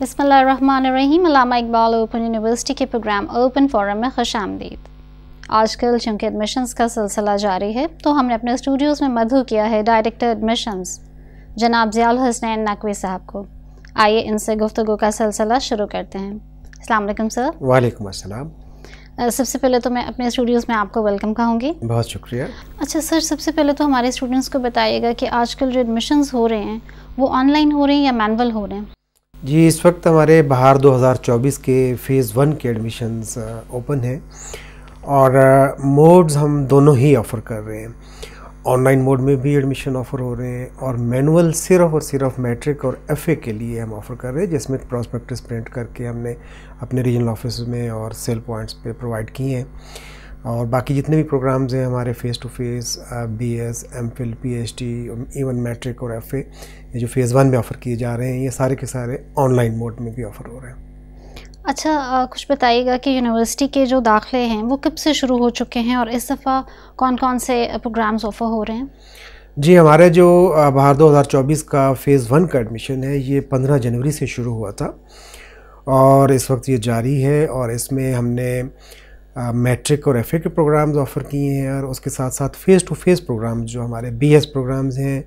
बसमीम Iqbal open university के program open forum में खुश आमदीद आजकल चूँकि एडमिशन्स का सिलसिला जारी है तो हमने अपने स्टूडियोज़ में मधु किया है डायरेक्टर एडमिशन्स जनाब ज़ियाल हसनैन नकवी साहब को आइए इनसे गुफ्तु का सिलसिला शुरू करते हैं अल्लाम सर वालेकुम सबसे पहले तो मैं अपने स्टूडियोज़ में आपको वेलकम कहूँगी बहुत शुक्रिया अच्छा सर सबसे पहले तो हमारे स्टूडेंट्स को बताइएगा कि आजकल जो एडमिशन्स हो रहे हैं वो ऑनलाइन हो रहे हैं या मैनुअल हो रहे हैं जी इस वक्त हमारे बाहर 2024 के फ़ेज़ वन के एडमिशन्स ओपन हैं और मोड्स हम दोनों ही ऑफ़र कर रहे हैं ऑनलाइन मोड में भी एडमिशन ऑफ़र हो रहे हैं और मैनुअल सिर्फ और सिर्फ मैट्रिक और एफ के लिए हम ऑफ़र कर रहे हैं जिसमें प्रॉस्पेक्टस प्रिंट करके हमने अपने रीजनल ऑफिस में और सेल पॉइंट्स पे प्रोवाइड किए हैं और बाकी जितने भी प्रोग्राम्स हैं हमारे face to face B S MPhil P H D even matric और एफ ये जो फ़ेज़ वन में ऑफ़र किए जा रहे हैं ये सारे के सारे ऑनलाइन मोड में भी ऑफ़र हो रहे हैं अच्छा आ, कुछ बताइएगा कि यूनिवर्सिटी के जो दाखिले हैं वो कब से शुरू हो चुके हैं और इस दफ़ा कौन कौन से प्रोग्राम्स ऑफ़र हो रहे हैं जी हमारे जो बाहर 2024 का फ़ेज़ वन का एडमिशन है ये 15 जनवरी से शुरू हुआ था और इस वक्त ये जारी है और इसमें हमने मैट्रिक और एफ के प्रोग्राम्स ऑफ़र किए हैं और उसके साथ साथ फ़ेस टू फ़ेस प्रोग्राम जो हमारे बी एस प्रोग्राम्स हैं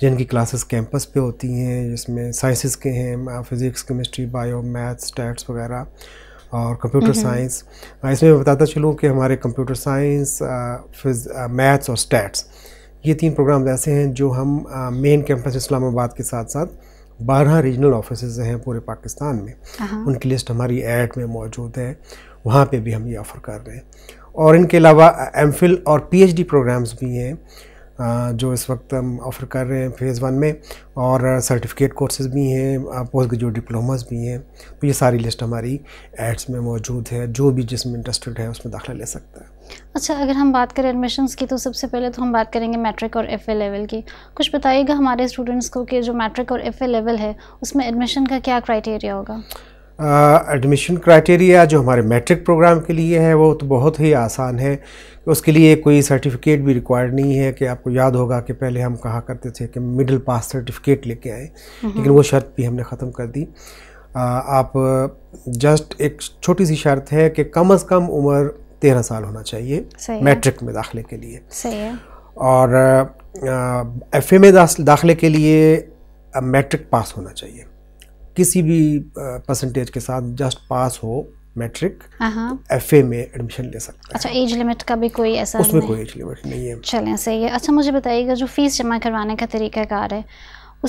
जिनकी क्लासेस कैंपस पे होती हैं जिसमें साइंसेस के हैं physics chemistry bio maths stats वगैरह और कंप्यूटर साइंस इसमें मैं बताता चलूँ कि हमारे कंप्यूटर साइंस फिज मैथ्स और स्टैट्स ये तीन प्रोग्राम ऐसे हैं जो हम मेन कैंपस इस्लामाबाद के साथ साथ बारह रीजनल ऑफिस हैं पूरे पाकिस्तान में हाँ। उनकी लिस्ट हमारी एड में मौजूद है वहाँ पे भी हम ये ऑफ़र कर रहे हैं और इनके अलावा एम और पी प्रोग्राम्स भी हैं जो इस वक्त हम ऑफ़र कर रहे हैं फ़ेज़ वन में और सर्टिफिकेट कोर्सेज भी हैं पोस्ट ग्रेजुएट डिप्लोमास भी हैं तो ये सारी लिस्ट हमारी एड्स में मौजूद है जो भी जिसमें इंटरेस्टेड है उसमें दाखिला ले सकता है अच्छा अगर हम बात करें एडमिशन्स की तो सबसे पहले तो हम बात करेंगे मैट्रिक और एफ लेवल की कुछ बताइएगा हमारे स्टूडेंट्स को कि जो मैट्रिक और एफ लेवल है उसमें एडमिशन का क्या क्राइटेरिया होगा एडमिशन क्राइटेरिया जो हमारे मैट्रिक प्रोग्राम के लिए है वो तो बहुत ही आसान है उसके लिए कोई सर्टिफिकेट भी रिक्वायर्ड नहीं है कि आपको याद होगा कि पहले हम कहा करते थे कि मिडिल पास सर्टिफिकेट लेके आए हम्म। लेकिन वो शर्त भी हमने ख़त्म कर दी आ, आप जस्ट एक छोटी सी शर्त है कि कम अज़ कम उम्र तेरह साल होना चाहिए मैट्रिक में दाखिले के लिए और एफ में दाखिले के लिए मैट्रिक पास होना चाहिए किसी भी परसेंटेज के साथ जस्ट पास हो मैट्रिक एफ ए में एडमिशन ले सकता अच्छा, है अच्छा एज लिमिट का भी कोई ऐसा उसमें कोई एज लिमिट नहीं है चलें सही है अच्छा मुझे बताइएगा जो फ़ीस जमा करवाने का तरीकाकार है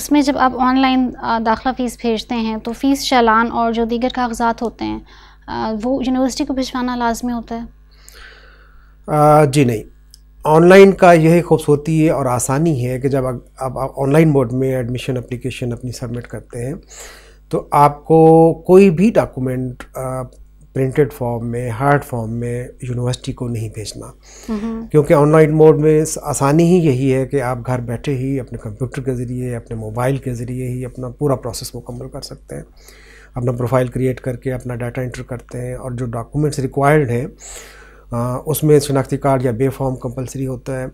उसमें जब आप ऑनलाइन दाखिला फ़ीस भेजते हैं तो फ़ीस चालान और जो दीगर कागजात होते हैं वो यूनिवर्सिटी को भिजवाना लाजमी होता है आ, जी नहीं ऑनलाइन का यही खूबसूरती है और आसानी है कि जब आप ऑनलाइन मोड में एडमिशन अप्लीकेशन अपनी सबमिट करते हैं तो आपको कोई भी डॉक्यूमेंट प्रिंटेड फॉर्म में हार्ड फॉर्म में यूनिवर्सिटी को नहीं भेजना हम्म। क्योंकि ऑनलाइन मोड में आसानी ही यही है कि आप घर बैठे ही अपने कंप्यूटर के ज़रिए अपने मोबाइल के ज़रिए ही अपना पूरा प्रोसेस मुकम्मल कर सकते हैं अपना प्रोफाइल क्रिएट करके अपना डाटा इंटर करते हैं और जो डॉक्यूमेंट्स रिक्वायर्ड हैं उसमें शनाख्ती कार्ड या बे फॉर्म कंपलसरी होता है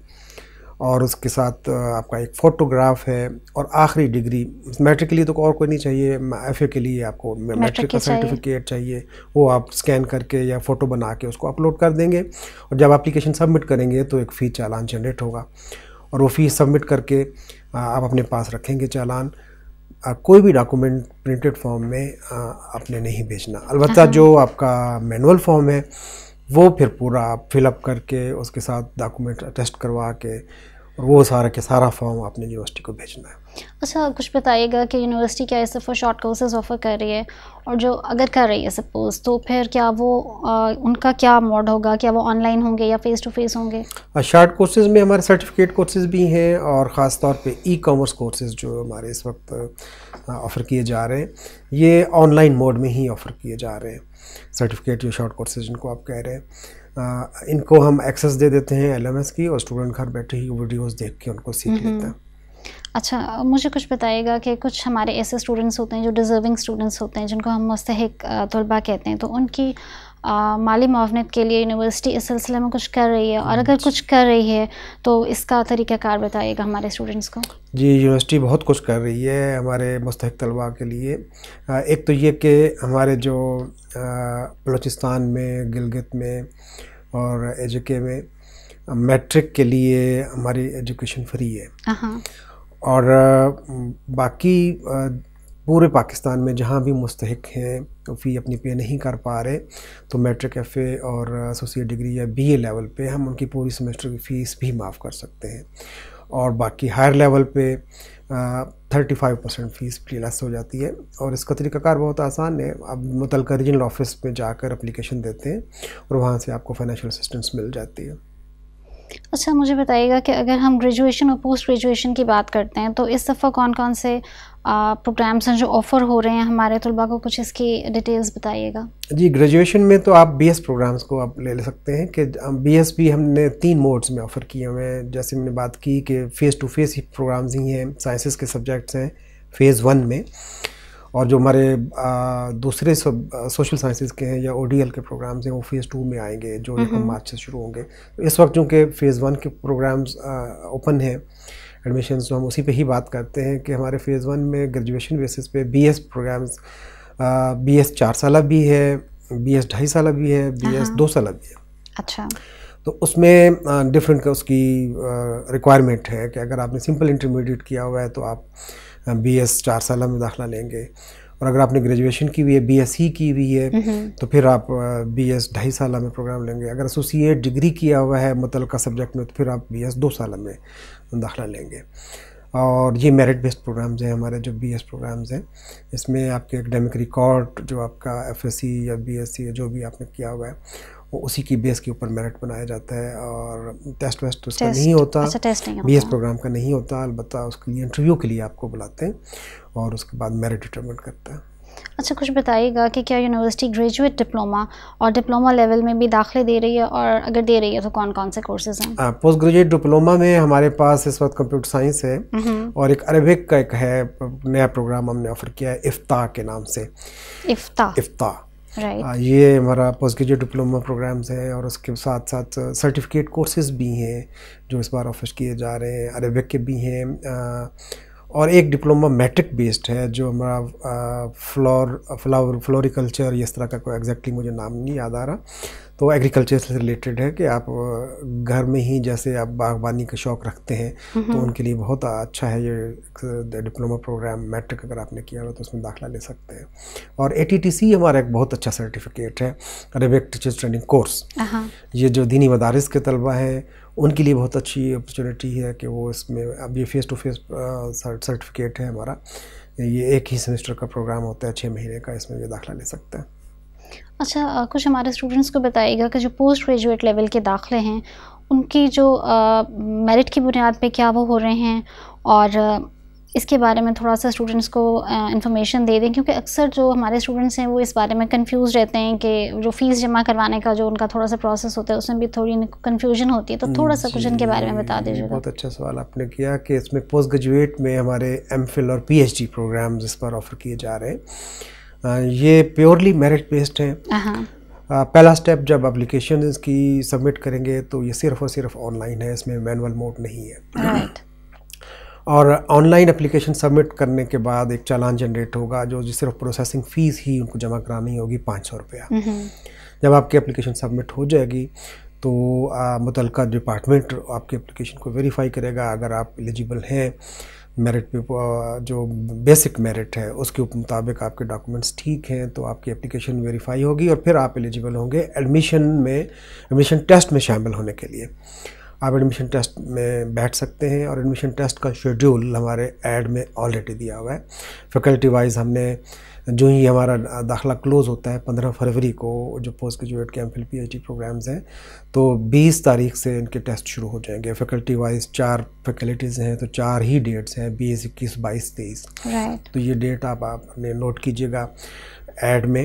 और उसके साथ आपका एक फ़ोटोग्राफ है और आखिरी डिग्री मैट्रिक के लिए तो और कोई नहीं चाहिए एफ के लिए आपको मैट्रिक का सर्टिफिकेट चाहिए वो आप स्कैन करके या फ़ोटो बना के उसको अपलोड कर देंगे और जब एप्लीकेशन सबमिट करेंगे तो एक फ़ी चालान जनरेट होगा और वो फ़ी सबमिट करके आप अपने पास रखेंगे चालान कोई भी डॉक्यूमेंट प्रिंटेड फॉर्म में आपने नहीं भेजना अलबत् हाँ। जो आपका मैनुअल फॉर्म है वो फिर पूरा फिलअप करके उसके साथ डॉक्यूमेंट अटेस्ट करवा के और वो सारा के सारा फॉर्म आपने यूनिवर्सिटी को भेजना है अच्छा कुछ बताइएगा कि यूनिवर्सिटी क्या इस दफ़ा शॉर्ट कोर्सेज ऑफ़र कर रही है और जो अगर कर रही है सपोज़ तो फिर क्या वो आ, उनका क्या मोड होगा क्या वो ऑनलाइन होंगे या फ़ेस टू फेस होंगे शॉर्ट कोर्सेज़ में हमारे सर्टिफिकेट कोर्सेज़ भी हैं और ख़ास तौर पर ई कॉमर्स कोर्सेज़ जो हमारे इस वक्त ऑफ़र किए जा रहे हैं ये ऑनलाइन मोड में ही ऑफ़र किए जा रहे हैं सर्टिफिकेट जो शॉर्ट कोर्सेज जिनको आप कह रहे हैं आ, इनको हम एक्सेस दे देते हैं एलएमएस की और स्टूडेंट घर बैठे ही वीडियोस देख के उनको सीख हम्म, हम्म। लेता है अच्छा मुझे कुछ बताइएगा कि कुछ हमारे ऐसे स्टूडेंट्स होते हैं जो डिज़र्विंग स्टूडेंट्स होते हैं जिनको हम मुस्तक तलबा कहते हैं तो उनकी आ, माली मावनत के लिए यूनिवर्सिटी इस सिलसिले में कुछ कर रही है और अगर कुछ कर रही है तो इसका तरीक़ाकार बताइएगा हमारे स्टूडेंट्स को जी यूनिवर्सिटी बहुत कुछ कर रही है हमारे मुस्तक तलबा के लिए एक तो ये कि हमारे जो बलोचिस्तान में गिलगित में और एजुके में मैट्रिक के लिए हमारी एजुकेशन फ्री है और बाकी पूरे पाकिस्तान में जहाँ भी मुस्तक हैं फ़ी तो अपनी पे नहीं कर पा रहे तो मैट्रिक एफ़ और एसोसिएट डिग्री या बी लेवल पे हम उनकी पूरी सेमेस्टर की फ़ीस भी माफ़ कर सकते हैं और बाकी हायर लेवल पे thirty five percent fees less हो जाती है और इसका तरीक़ाकार बहुत आसान है आप मुतल रीजनल ऑफिस में जाकर अप्लीकेशन देते हैं और वहाँ से आपको फाइनेंशियल असिस्टेंस मिल जाती है अच्छा मुझे बताइएगा कि अगर हम ग्रेजुएशन और पोस्ट ग्रेजुएशन की बात करते हैं तो इस दफ़ा कौन कौन से प्रोग्राम्स हैं जो ऑफ़र हो रहे हैं हमारे तलबा को कुछ इसकी डिटेल्स बताइएगा जी ग्रेजुएशन में तो आप बीएस प्रोग्राम्स को आप ले ले सकते हैं कि बीएस भी हमने तीन मोड्स में ऑफ़र किए हुए हैं जैसे मैंने बात की कि फ़ेस टू फेस ही प्रोग्राम्स ही हैं साइंसिस के सब्जेक्ट्स हैं फ़ेज़ वन में और जो हमारे दूसरे सोशल साइंसेज के हैं या ओ के प्रोग्राम्स हैं वो फ़ेज़ टू में आएंगे जो यकम हम्म, हम्म। मार्च से शुरू होंगे तो इस वक्त चूँकि फ़ेज़ वन के प्रोग्राम्स ओपन हैं एडमिशन तो हम उसी पे ही बात करते हैं कि हमारे फ़ेज़ वन में ग्रेजुएशन बेसिस पे B S programs B S चार साल भी है बी एस ढाई साल भी है बी हाँ, एस हाँ। दो साल भी है अच्छा तो उसमें डिफरेंट उसकी रिक्वायरमेंट है कि अगर आपने सिंपल इंटरमीडिएट किया हुआ है तो आप बी एस चार साल में दाखिला लेंगे और अगर आपने ग्रेजुएशन की हुई है बी एस सी की हुई है तो फिर आप बी एस ढाई साल में प्रोग्राम लेंगे अगर एसोसिएट डिग्री किया हुआ है का सब्जेक्ट में तो फिर आप बी एस दो साल में दाखिला लेंगे और ये मेरिट बेस्ड प्रोग्राम्स हैं हमारे जो बी एस प्रोग्राम्स हैं इसमें आपके एकेडमिक रिकॉर्ड जो आपका एफ एस सी या बी एस सी जो भी आपने किया हुआ है वो उसी की बेस के ऊपर मेरिट बनाया जाता है और टेस्ट वेस्ट तो उसका नहीं होता अच्छा, बी एस प्रोग्राम का नहीं होता अलबत् उसके लिए इंटरव्यू के लिए आपको बुलाते हैं और उसके बाद मेरिट डिटर्मिन करता है अच्छा कुछ बताइएगा कि क्या यूनिवर्सिटी ग्रेजुएट डिप्लोमा और डिप्लोमा लेवल में भी दाखिले दे रही है और अगर दे रही है तो कौन कौन से कोर्सेज हैं पोस्ट ग्रेजुएट डिप्लोमा में हमारे पास इस वक्त कंप्यूटर साइंस है हम्म। और एक अरबिक का एक है नया प्रोग्राम हमने ऑफर किया है इफ्ता के नाम से इफ्ता इफ्ता right. ये हमारा पोस्ट ग्रेजुएट डिप्लोमा प्रोग्राम्स है और उसके साथ साथ सर्टिफिकेट कोर्सेज भी हैं जो इस बार ऑफिस किए जा रहे हैं अरेबिक के भी हैं और एक डिप्लोमा मैट्रिक बेस्ड है जो हमारा फ्लोर फ्लावर फ्लोरिकल्चर इस तरह का कोई एग्जैक्टली मुझे नाम नहीं याद आ रहा तो एग्रीकल्चर से रिलेटेड है कि आप घर में ही जैसे आप बागबानी का शौक़ रखते हैं तो उनके लिए बहुत अच्छा है ये डिप्लोमा प्रोग्राम मैट्रिक अगर आपने किया हो तो उसमें दाखिला ले सकते हैं और ए हमारा एक बहुत अच्छा सर्टिफिकेट है रेबेक टीचर ट्रेनिंग कोर्स ये जो दीनी मदारस के तलबा हैं उनके लिए बहुत अच्छी अपॉर्चुनिटी है कि वो इसमें अब ये फ़ेस टू फेस सर्टिफिकेट है हमारा ये एक ही सेमेस्टर का प्रोग्राम होता है छः महीने का इसमें ये दाखिला ले सकते हैं अच्छा कुछ हमारे स्टूडेंट्स को बताइएगा कि जो पोस्ट ग्रेजुएट लेवल के दाखिले हैं उनकी जो मेरिट की बुनियाद पे क्या वो हो रहे हैं और इसके बारे में थोड़ा सा स्टूडेंट्स को इन्फॉर्मेशन दे दें क्योंकि अक्सर जो हमारे स्टूडेंट्स हैं वो इस बारे में कंफ्यूज रहते हैं कि जो फ़ीस जमा करवाने का जो उनका थोड़ा सा प्रोसेस होता है उसमें भी थोड़ी कन्फ्यूजन होती है तो हम्म, थोड़ा सा कुछ इनके बारे में बता दीजिए बहुत अच्छा सवाल आपने किया कि इसमें पोस्ट ग्रेजुएट में हमारे एम और पी एच प्रोग्राम इस पर ऑफ़र किए जा रहे हैं ये प्योरली मेरिट बेस्ड हैं हाँ। पहला स्टेप जब अप्लीकेशन की सबमिट करेंगे तो ये सिर्फ और सिर्फ ऑनलाइन है इसमें मैनुअल मोड नहीं है और ऑनलाइन एप्लीकेशन सबमिट करने के बाद एक चालान जनरेट होगा जो सिर्फ प्रोसेसिंग फ़ीस ही उनको जमा करानी होगी पाँच सौ रुपया हम्म, हम्म। जब आपकी एप्लीकेशन सबमिट हो जाएगी तो मुतल डिपार्टमेंट आपकी एप्लीकेशन को वेरीफाई करेगा अगर आप एलिजिबल हैं मेरिट पे जो बेसिक मेरिट है उसके मुताबिक आपके डॉक्यूमेंट्स ठीक हैं तो आपकी एप्लीकेशन वेरीफाई होगी और फिर आप एलिजिबल होंगे एडमिशन में एडमिशन टेस्ट में शामिल होने के लिए आप एडमिशन टेस्ट में बैठ सकते हैं और एडमिशन टेस्ट का शेड्यूल हमारे ऐड में ऑलरेडी दिया हुआ है फैकल्टी वाइज हमने जो ही हमारा दाखला क्लोज़ होता है पंद्रह फरवरी को जो पोस्ट ग्रेजुएट के एम फिल पी प्रोग्राम्स हैं तो बीस तारीख से इनके टेस्ट शुरू हो जाएंगे फैकल्टी वाइज चार फैकल्टीज़ हैं तो चार ही डेट्स हैं बीस इक्कीस बाईस तेईस तो ये डेट आप, आप नोट कीजिएगा एड में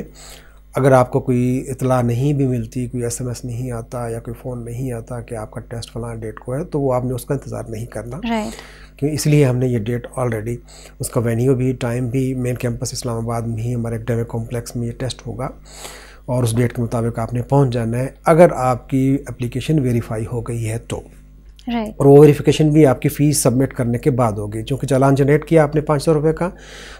अगर आपको कोई इतला नहीं भी मिलती कोई एसएमएस नहीं आता या कोई फ़ोन नहीं आता कि आपका टेस्ट फलां डेट को है तो वो आपने उसका इंतज़ार नहीं करना क्योंकि इसलिए हमने ये डेट ऑलरेडी उसका वेन्यू भी टाइम भी मेन कैंपस इस्लामाबाद में ही हमारे डेवे कॉम्प्लेक्स में ये टेस्ट होगा और उस डेट के मुताबिक आपने पहुँच जाना है अगर आपकी अप्लीकेशन वेरीफाई हो गई है तो right. और वो वेरिफिकेशन भी आपकी फ़ीस सबमिट करने के बाद होगी क्योंकि चालान जनरेट किया आपने पाँच सौ रुपये का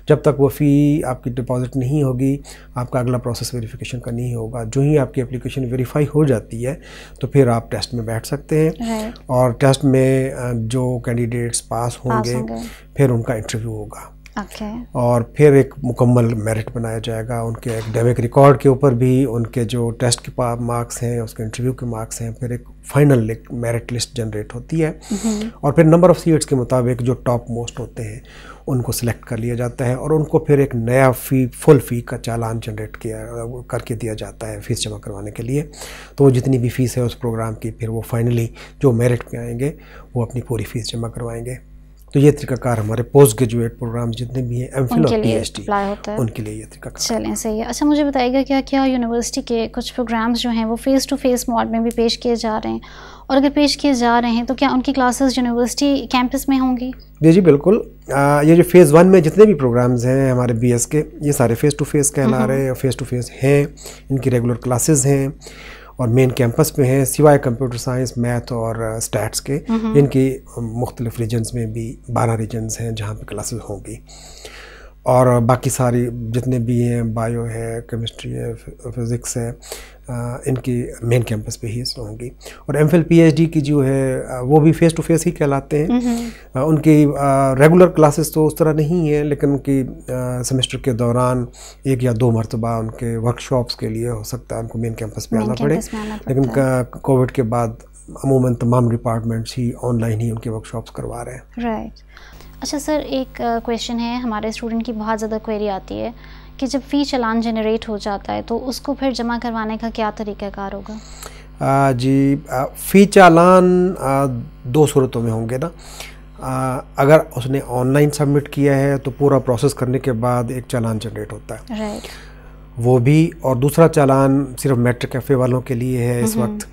जब तक वो फ़ी आपकी डिपॉजिट नहीं होगी आपका अगला प्रोसेस वेरिफिकेशन का नहीं होगा जो ही आपकी एप्लीकेशन वेरीफाई हो जाती है तो फिर आप टेस्ट में बैठ सकते हैं right. और टेस्ट में जो कैंडिडेट्स पास होंगे, पास होंगे। फिर उनका इंटरव्यू होगा okay. और फिर एक मुकम्मल मेरिट बनाया जाएगा उनके एकेडमिक रिकॉर्ड के ऊपर भी उनके जो टेस्ट के मार्क्स हैं उसके इंटरव्यू के मार्क्स हैं फिर एक फाइनल एक मेरिट लिस्ट जनरेट होती है mm-hmm. और फिर नंबर ऑफ़ सीट्स के मुताबिक जो टॉप मोस्ट होते हैं उनको सिलेक्ट कर लिया जाता है और उनको फिर एक नया फ़ी फुल फ़ी का चालान जनरेट किया करके दिया जाता है फ़ीस जमा करवाने के लिए तो जितनी भी फ़ीस है उस प्रोग्राम की फिर वो फाइनली जो मेरिट में आएंगे वो अपनी पूरी फ़ीस जमा करवाएंगे तो ये तरीकाकार हमारे पोस्ट ग्रेजुएट प्रोग्राम जितने भी हैं एम फिल और पी एच डी उनके लिए ये तरीकाकार चलें सही है अच्छा मुझे बताइएगा क्या क्या यूनिवर्सिटी के कुछ प्रोग्राम्स जो हैं वो फ़ेस टू फेस मॉड में भी पेश किए जा रहे हैं और अगर पेश किए जा रहे हैं तो क्या उनकी क्लासेस यूनिवर्सिटी कैंपस में होंगी जी जी बिल्कुल आ, ये जो फ़ेज़ वन में जितने भी प्रोग्राम्स हैं हमारे बी के ये सारे फ़ेस टू फेस कहला हम्म, हम्म। रहे हैं फेस टू फेस हैं इनकी रेगुलर क्लासेज हैं और मेन कैंपस में हैं सिवाय कंप्यूटर साइंस मैथ और स्टैट्स uh, के इनकी um, मुख्तलिफ रीजन्स में भी बारह रीजन्स हैं जहाँ पर क्लासेस होंगी और बाकी सारी जितने भी हैं बायो है केमिस्ट्री है फिज़िक्स है इनकी मेन कैंपस पे ही होंगी और एम फिल की जो है वो भी फेस टू फेस ही कहलाते हैं उनकी रेगुलर क्लासेस तो उस तरह नहीं है लेकिन उनकी सेमेस्टर के दौरान एक या दो मरतबा उनके वर्कशॉप्स के लिए हो सकता है उनको मेन कैंपस पे आना पड़े लेकिन कोविड के बाद अमूमन तमाम डिपार्टमेंट्स ही ऑनलाइन ही उनके वर्कशॉप्स करवा रहे हैं राइट अच्छा सर एक क्वेश्चन है हमारे स्टूडेंट की बहुत ज़्यादा क्वेरी आती है कि जब फ़ी चलान जनरेट हो जाता है तो उसको फिर जमा करवाने का क्या तरीक़ाकार होगा आ, जी आ, फ़ी चालान आ, दो सूरतों में होंगे ना आ, अगर उसने ऑनलाइन सबमिट किया है तो पूरा प्रोसेस करने के बाद एक चालान जनरेट होता है right. वो भी और दूसरा चालान सिर्फ मेट्रिक कैफ़े वालों के लिए है इस वक्त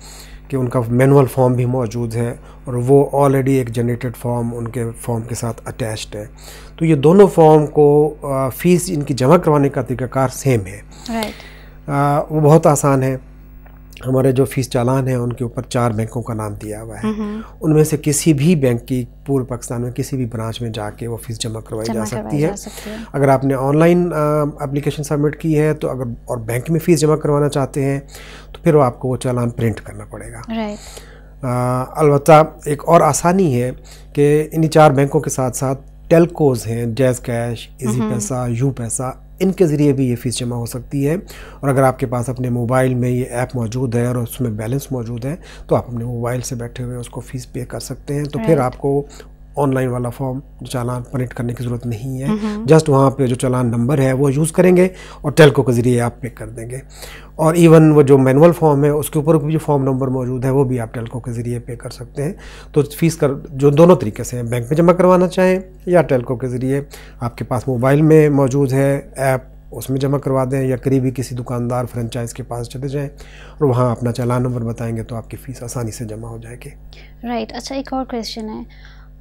कि उनका मैनुअल फॉर्म भी मौजूद है और वो ऑलरेडी एक जनरेटेड फॉर्म उनके फॉर्म के साथ अटैच्ड है तो ये दोनों फॉर्म को फ़ीस इनकी जमा करवाने का तरीक़ाकार सेम है right. आ, वो बहुत आसान है हमारे जो फीस चालान है उनके ऊपर चार बैंकों का नाम दिया हुआ है उनमें से किसी भी बैंक की पूर्व पाकिस्तान में किसी भी ब्रांच में जाके वो फीस जमा करवाई जा, जा, सकती है अगर आपने ऑनलाइन एप्लीकेशन सबमिट की है तो अगर और बैंक में फ़ीस जमा करवाना चाहते हैं फिर वो आपको वो चालान प्रिंट करना पड़ेगा अलबत् एक और आसानी है कि इन्हीं चार बैंकों के साथ साथ टेलकोज हैं Jazz Cash Easypaisa UPaisa इनके ज़रिए भी ये फ़ीस जमा हो सकती है और अगर आपके पास अपने मोबाइल में ये ऐप मौजूद है और उसमें बैलेंस मौजूद है तो आप अपने मोबाइल से बैठे हुए उसको फ़ीस पे कर सकते हैं तो फिर आपको ऑनलाइन वाला फॉर्म जो चालान प्रिंट करने की ज़रूरत नहीं है हम्म, हम्म। जस्ट वहाँ पे जो चालान नंबर है वो यूज़ करेंगे और टेलको के ज़रिए आप पे कर देंगे और इवन वो जो मैनुअल फॉर्म है उसके ऊपर भी जो फॉर्म नंबर मौजूद है वो भी आप टेलको के ज़रिए पे कर सकते हैं तो फीस कर जो दोनों तरीके से हैं बैंक में जमा करवाना चाहें या टेलको के ज़रिए आपके पास मोबाइल में मौजूद है ऐप उसमें जमा करवा दें या करीबी किसी दुकानदार फ्रेंचाइज के पास चले जाएं और वहाँ अपना चालान नंबर बताएंगे तो आपकी फ़ीस आसानी से जमा हो जाएगी राइट right, अच्छा एक और क्वेश्चन है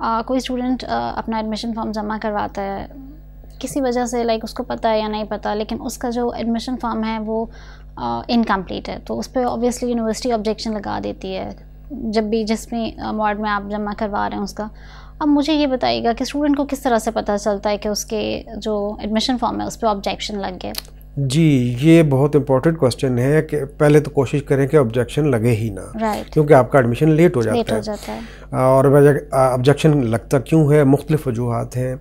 आ, कोई स्टूडेंट अपना एडमिशन फॉर्म जमा करवाता है किसी वजह से लाइक उसको पता है या नहीं पता लेकिन उसका जो एडमिशन फॉर्म है वो इनकम्प्लीट है तो उस पर ऑब्वियसली यूनिवर्सिटी ऑब्जेक्शन लगा देती है जब भी जिस भी वार्ड में आप जमा करवा रहे हैं उसका अब मुझे ये बताइएगा कि स्टूडेंट को किस तरह से पता चलता है कि उसके जो एडमिशन फॉर्म है उस पर ऑब्जेक्शन लग गया जी ये बहुत इंपॉर्टेंट क्वेश्चन है कि पहले तो कोशिश करें कि ऑब्जेक्शन लगे ही ना right. क्योंकि आपका एडमिशन लेट हो जाता, लेट हो जाता है।, है और ऑब्जेक्शन लगता क्यों है मुख्तलिफ वजूहत हैं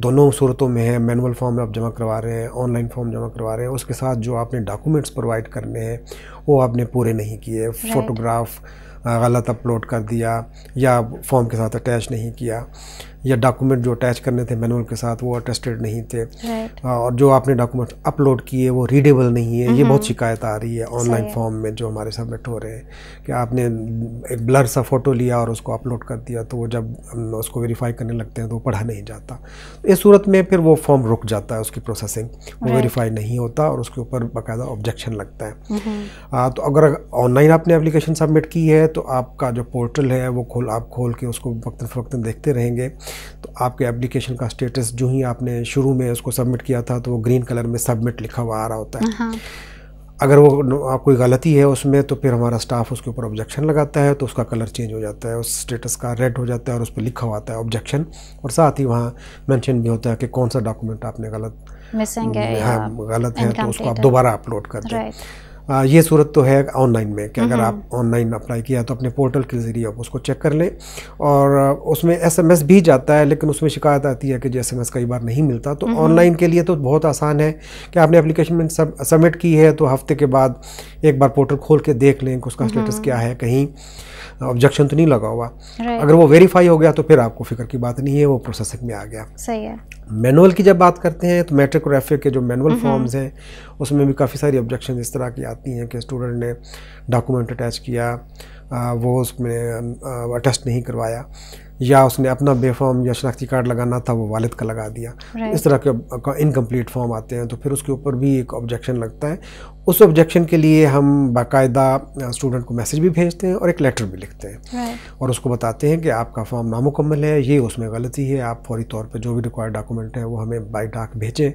दोनों सूरतों में है मैनुअल फॉर्म में आप जमा करवा रहे हैं ऑनलाइन फॉर्म जमा करवा रहे हैं उसके साथ जो आपने डॉक्यूमेंट्स प्रोवाइड करने हैं वो आपने पूरे नहीं किए right. फ़ोटोग्राफ गलत अपलोड कर दिया या फॉर्म के साथ अटैच नहीं किया या डॉक्यूमेंट जो अटैच करने थे मैनुअल के साथ वो अटेस्टेड नहीं थे right. हाँ, और जो आपने डॉक्यूमेंट अपलोड किए वो रीडेबल नहीं है ये बहुत हम्म। शिकायत आ रही है ऑनलाइन फॉर्म में जो हमारे सबमिट हो रहे हैं कि आपने एक ब्लर सा फ़ोटो लिया और उसको अपलोड कर दिया तो वो जब उसको वेरीफाई करने लगते हैं तो वो पढ़ा नहीं जाता तो इस सूरत में फिर वो फॉर्म रुक जाता है उसकी प्रोसेसिंग वो वेरीफाई नहीं होता और उसके ऊपर बाकायदा ऑब्जेक्शन लगता है हम्म। हाँ, तो अगर ऑनलाइन आपने एप्लीकेशन सबमिट की है तो आपका जो पोर्टल है वो खोल आप खोल के उसको वक्ता फ़वक्ता देखते रहेंगे तो आपके एप्लीकेशन का स्टेटस जो ही आपने शुरू में उसको सबमिट किया था तो वो ग्रीन कलर में सबमिट लिखा हुआ आ रहा होता है हाँ। अगर वो कोई गलती है उसमें तो फिर हमारा स्टाफ उसके ऊपर ऑब्जेक्शन लगाता है तो उसका कलर चेंज हो जाता है उस स्टेटस का रेड हो जाता है और उस पर लिखा हुआ आता है ऑब्जेक्शन और साथ ही वहाँ मेंशन भी होता है कि कौन सा डॉक्यूमेंट आपने गलत मिसिंग है हाँ, गलत है तो उसको आप दोबारा अपलोड कर दें ये सूरत तो है ऑनलाइन में कि अगर हम्म। आप ऑनलाइन अप्लाई किया तो अपने पोर्टल के ज़रिए आप उसको चेक कर लें और उसमें एसएमएस भी जाता है लेकिन उसमें शिकायत आती है कि जो एसएमएस कई बार नहीं मिलता तो हम्म। ऑनलाइन के लिए तो बहुत आसान है कि आपने अप्लीकेशन में सब सबमिट की है तो हफ्ते के बाद एक बार पोर्टल खोल के देख लें कि उसका स्टेटस हम्म। क्या है कहीं ऑब्जेक्शन तो नहीं लगा हुआ अगर वो वेरीफाई हो गया तो फिर आपको फिक्र की बात नहीं है वो प्रोसेसिंग में आ गया सही है मैनुअल की जब बात करते हैं तो मेट्रिकोग्राफिक के जो मैनुअल फॉर्म्स हैं उसमें भी काफ़ी सारी ऑब्जेक्शन इस तरह की आती हैं कि स्टूडेंट ने डॉक्यूमेंट अटैच किया वो उसमें अटेस्ट नहीं करवाया या उसने अपना बेफॉर्म या शनाख्ती कार्ड लगाना था वो वालिद का लगा दिया इस तरह के इनकम्प्लीट फॉर्म आते हैं तो फिर उसके ऊपर भी एक ऑब्जेक्शन लगता है उस ऑब्जेक्शन के लिए हम बाकायदा स्टूडेंट को मैसेज भी भेजते हैं और एक लेटर भी लिखते हैं right. और उसको बताते हैं कि आपका फॉर्म नामुकम्मल है ये उसमें गलती है आप फौरी तौर पर जो भी रिक्वायर्ड डॉक्यूमेंट है वो हमें बाई डाक भेजें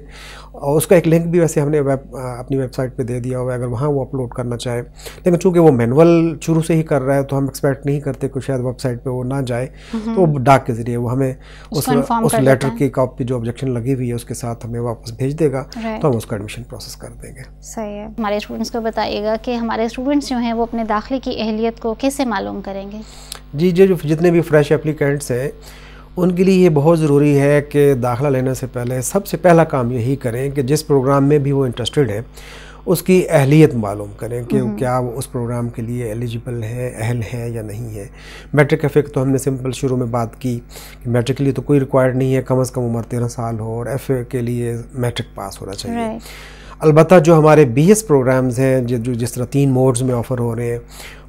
और उसका एक लिंक भी वैसे हमने वेब अपनी वेबसाइट पर दे दिया हुआ है अगर वहाँ वो अपलोड करना चाहे लेकिन चूँकि वो मैनुअल शुरू से ही कर रहा है तो हम एक्सपेक्ट नहीं करते कि शायद वेबसाइट पर वो ना जाए हम्म। तो डाक के ज़रिए वो हमें उस उस लेटर की कापी जो ऑब्जेक्शन लगी हुई है उसके साथ हमें वापस भेज देगा तो हम उसका एडमिशन प्रोसेस कर देंगे सही है हमारे स्टूडेंट्स को बताइएगा कि हमारे स्टूडेंट्स जो हैं वो अपने दाखिले की अहलियत को कैसे मालूम करेंगे जी जो जितने भी फ्रेश एप्लीकेंट्स हैं उनके लिए ये बहुत ज़रूरी है कि दाखिला लेने से पहले सबसे पहला काम यही करें कि जिस प्रोग्राम में भी वो इंटरेस्टेड है उसकी अहलियत मालूम करें कि हम्म। क्या वो उस प्रोग्राम के लिए एलिजिबल है अहल है या नहीं है मैट्रिक एफ़ तो हमने सिंपल शुरू में बात की कि मैट्रिक के लिए तो कोई रिक्वायर्ड नहीं है कम अज़ कम उम्र तेरह साल हो और एफ़ के लिए मैट्रिक पास होना चाहिए right. अलबत् जो हमारे बी एस प्रोग्राम्स हैं जो जिस तरह तीन मोड्स में ऑफ़र हो रहे हैं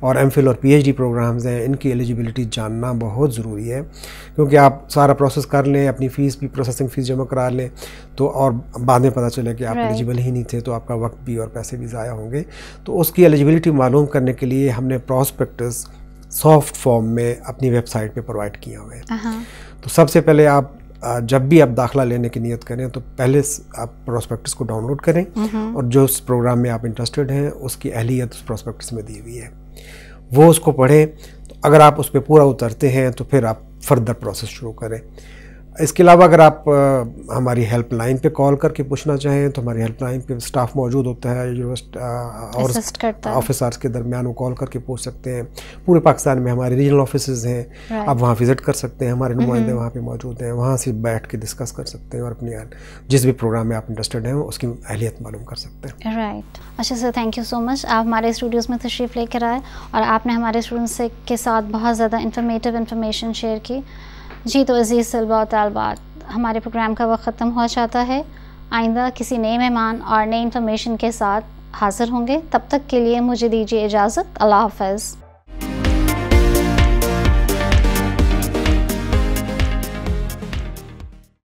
और एम फिल और पी एच डी प्रोग्राम्स हैं इनकी एलिजिबिलिटी जानना बहुत ज़रूरी है क्योंकि आप सारा प्रोसेस कर लें अपनी फ़ीस भी प्रोसेसिंग फ़ीस जमा करा लें तो और बाद में पता चले कि आप एलिजिबल ही नहीं थे तो आपका वक्त भी और पैसे भी ज़ाया होंगे तो उसकी एलिजिबिलिटी मालूम करने के लिए हमने प्रॉस्पेक्टस सॉफ्ट फॉर्म में अपनी वेबसाइट पे प्रोवाइड किया हुआ है uh-huh. तो सबसे पहले आप जब भी आप दाखला लेने की नियत करें तो पहले आप प्रोस्पेक्टस को डाउनलोड करें हम्म। और जो उस प्रोग्राम में आप इंटरेस्टेड हैं उसकी अहलियत उस प्रोस्पेक्टस में दी हुई है वो उसको पढ़ें तो अगर आप उस पर पूरा उतरते हैं तो फिर आप फर्दर प्रोसेस शुरू करें इसके अलावा अगर आप आ, हमारी हेल्पलाइन पे कॉल करके पूछना चाहें तो हमारी हेल्पलाइन पे स्टाफ मौजूद होता है यूनिवर्सिटी और ऑफिसर्स के दरमियान वो कॉल करके पूछ सकते हैं पूरे पाकिस्तान में हमारे रीजनल ऑफिस हैं आप वहाँ विज़िट कर सकते हैं हमारे नुमाइंदे mm-hmm. वहाँ पर मौजूद हैं वहाँ से बैठ के डिस्कस कर सकते हैं और अपनी जिस भी प्रोग्राम में आप इंटरेस्टेड हैं उसकी अहलियत मालूम कर सकते हैं राइट अच्छा sir thank you so much आप हमारे स्टूडियोज़ में तशरीफ़ लेकर आए और आपने हमारे स्टूडेंट्स के साथ बहुत ज़्यादा इंफॉर्मेटिव इन्फॉर्मेशन शेयर की जी तो अज़ीज़ सलबा तलबात हमारे प्रोग्राम का वक्त ख़त्म हो जाता है आइंदा किसी नए मेहमान और नए इन्फॉर्मेशन के साथ हाज़िर होंगे तब तक के लिए मुझे दीजिए इजाज़त अल्लाह हाफ़